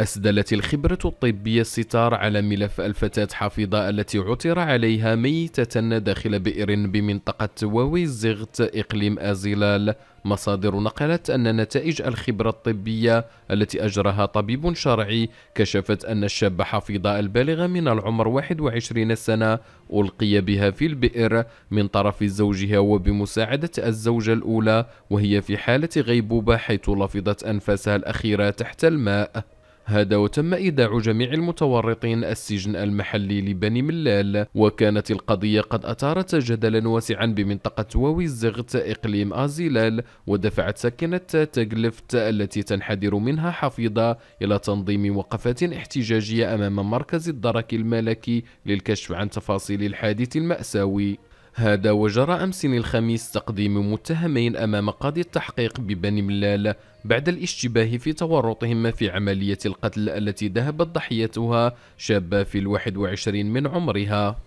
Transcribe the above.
أسدلت الخبرة الطبية الستار على ملف الفتاة حفيظة التي عثر عليها ميتة داخل بئر بمنطقة واوي الزغت إقليم أزيلال مصادر نقلت أن نتائج الخبرة الطبية التي أجراها طبيب شرعي كشفت أن الشاب حفيظة البالغ من العمر 21 سنة ألقي بها في البئر من طرف زوجها وبمساعدة الزوجة الأولى وهي في حالة غيبوبة حيث لفظت أنفاسها الأخيرة تحت الماء هذا وتم إيداع جميع المتورطين السجن المحلي لبني ملال وكانت القضية قد أثارت جدلا واسعا بمنطقة واوي الزغت إقليم أزيلال ودفعت ساكنة تجلفت التي تنحدر منها حفيظة إلى تنظيم وقفات احتجاجية أمام مركز الدرك الملكي للكشف عن تفاصيل الحادث المأساوي هذا وجرى أمس الخميس تقديم متهمين أمام قاضي التحقيق ببني ملال بعد الاشتباه في تورطهما في عملية القتل التي ذهبت ضحيتها شابة في الواحد وعشرين من عمرها